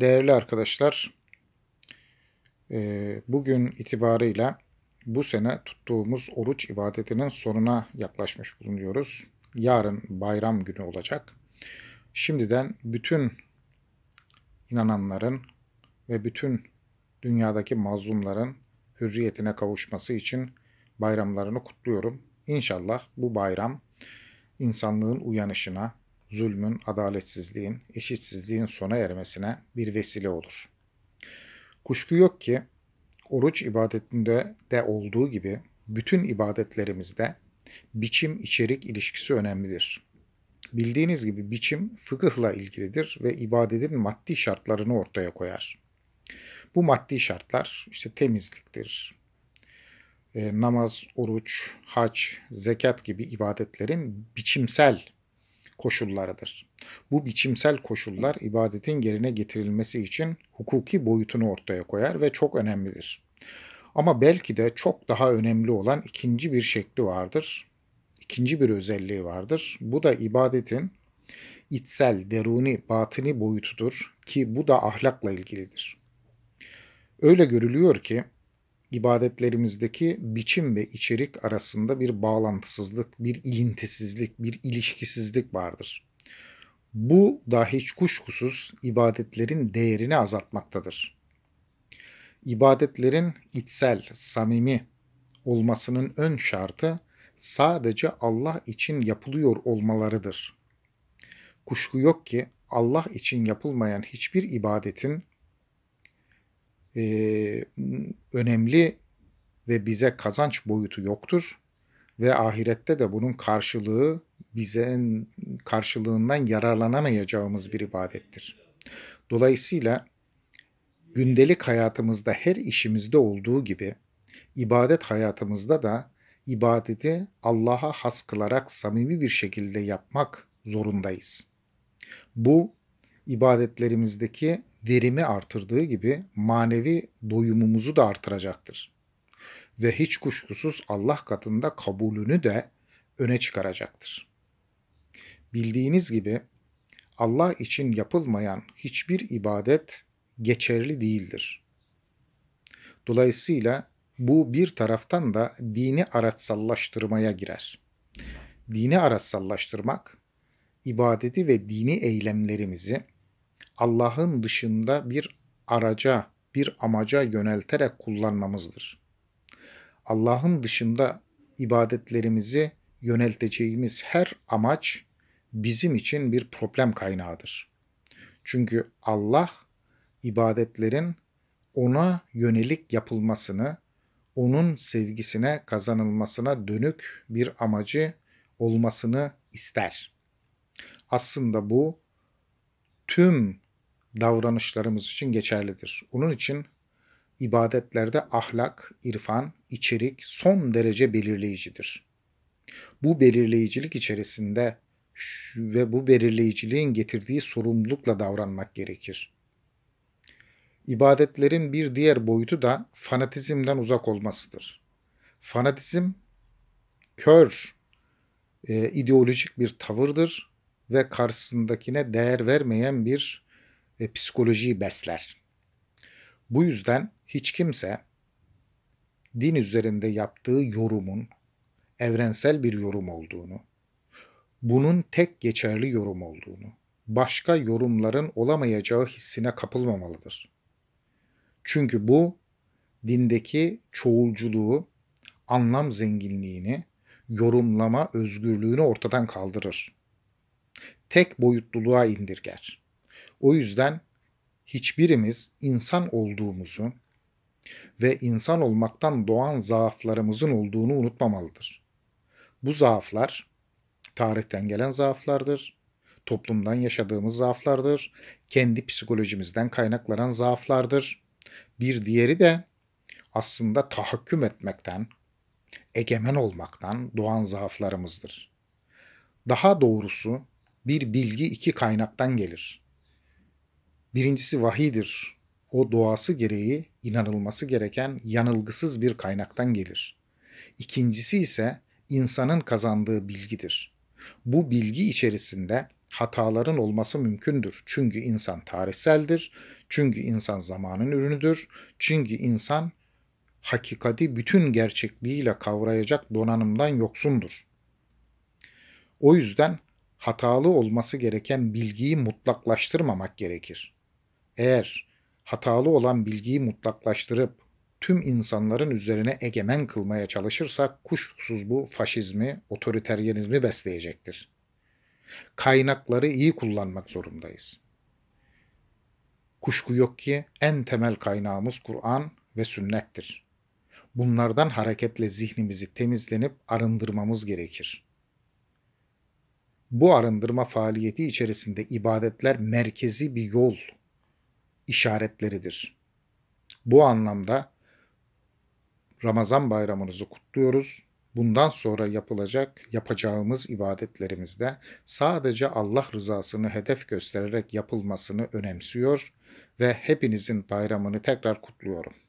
Değerli arkadaşlar, e, bugün itibarıyla bu sene tuttuğumuz oruç ibadetinin sonuna yaklaşmış bulunuyoruz. Yarın bayram günü olacak. Şimdiden bütün inananların ve bütün dünyadaki mazlumların hürriyetine kavuşması için bayramlarını kutluyorum. İnşallah bu bayram insanlığın uyanışına, zulmün, adaletsizliğin, eşitsizliğin sona ermesine bir vesile olur. Kuşku yok ki oruç ibadetinde de olduğu gibi bütün ibadetlerimizde biçim içerik ilişkisi önemlidir. Bildiğiniz gibi biçim fıkıhla ilgilidir ve ibadetin maddi şartlarını ortaya koyar. Bu maddi şartlar işte temizliktir, e, namaz, oruç, hac, zekat gibi ibadetlerin biçimsel koşullarıdır. Bu biçimsel koşullar ibadetin yerine getirilmesi için hukuki boyutunu ortaya koyar ve çok önemlidir. Ama belki de çok daha önemli olan ikinci bir şekli vardır. İkinci bir özelliği vardır. Bu da ibadetin içsel, deruni, batini boyutudur ki bu da ahlakla ilgilidir. Öyle görülüyor ki ibadetlerimizdeki biçim ve içerik arasında bir bağlantısızlık, bir ilintisizlik, bir ilişkisizlik vardır. Bu da hiç kuşkusuz ibadetlerin değerini azaltmaktadır. İbadetlerin içsel, samimi olmasının ön şartı sadece Allah için yapılıyor olmalarıdır. Kuşku yok ki Allah için yapılmayan hiçbir ibadetin e, önemli ve bize kazanç boyutu yoktur ve ahirette de bunun karşılığı bize karşılığından yararlanamayacağımız bir ibadettir. Dolayısıyla gündelik hayatımızda her işimizde olduğu gibi ibadet hayatımızda da ibadeti Allah'a has kılarak samimi bir şekilde yapmak zorundayız. Bu ibadetlerimizdeki verimi artırdığı gibi manevi doyumumuzu da artıracaktır. Ve hiç kuşkusuz Allah katında kabulünü de öne çıkaracaktır. Bildiğiniz gibi Allah için yapılmayan hiçbir ibadet geçerli değildir. Dolayısıyla bu bir taraftan da dini araçsallaştırmaya girer. Dini araçsallaştırmak, ibadeti ve dini eylemlerimizi Allah'ın dışında bir araca, bir amaca yönelterek kullanmamızdır. Allah'ın dışında ibadetlerimizi yönelteceğimiz her amaç bizim için bir problem kaynağıdır. Çünkü Allah ibadetlerin ona yönelik yapılmasını, onun sevgisine kazanılmasına dönük bir amacı olmasını ister. Aslında bu tüm davranışlarımız için geçerlidir. Onun için ibadetlerde ahlak, irfan, içerik son derece belirleyicidir. Bu belirleyicilik içerisinde ve bu belirleyiciliğin getirdiği sorumlulukla davranmak gerekir. İbadetlerin bir diğer boyutu da fanatizmden uzak olmasıdır. Fanatizm kör e, ideolojik bir tavırdır ve karşısındakine değer vermeyen bir ve psikolojiyi besler. Bu yüzden hiç kimse din üzerinde yaptığı yorumun evrensel bir yorum olduğunu, bunun tek geçerli yorum olduğunu, başka yorumların olamayacağı hissine kapılmamalıdır. Çünkü bu dindeki çoğulculuğu, anlam zenginliğini, yorumlama özgürlüğünü ortadan kaldırır. Tek boyutluluğa indirger. O yüzden hiçbirimiz insan olduğumuzu ve insan olmaktan doğan zaaflarımızın olduğunu unutmamalıdır. Bu zaaflar tarihten gelen zaaflardır, toplumdan yaşadığımız zaaflardır, kendi psikolojimizden kaynaklanan zaaflardır. Bir diğeri de aslında tahakküm etmekten, egemen olmaktan doğan zaaflarımızdır. Daha doğrusu bir bilgi iki kaynaktan gelir. Birincisi vahidir. O doğası gereği inanılması gereken yanılgısız bir kaynaktan gelir. İkincisi ise insanın kazandığı bilgidir. Bu bilgi içerisinde hataların olması mümkündür. Çünkü insan tarihseldir, çünkü insan zamanın ürünüdür, çünkü insan hakikati bütün gerçekliğiyle kavrayacak donanımdan yoksundur. O yüzden hatalı olması gereken bilgiyi mutlaklaştırmamak gerekir. Eğer hatalı olan bilgiyi mutlaklaştırıp tüm insanların üzerine egemen kılmaya çalışırsak kuşkusuz bu faşizmi, otoriteryenizmi besleyecektir. Kaynakları iyi kullanmak zorundayız. Kuşku yok ki en temel kaynağımız Kur'an ve sünnettir. Bunlardan hareketle zihnimizi temizlenip arındırmamız gerekir. Bu arındırma faaliyeti içerisinde ibadetler merkezi bir yol işaretleridir. Bu anlamda Ramazan bayramınızı kutluyoruz. Bundan sonra yapılacak, yapacağımız ibadetlerimizde sadece Allah rızasını hedef göstererek yapılmasını önemsiyor ve hepinizin bayramını tekrar kutluyorum.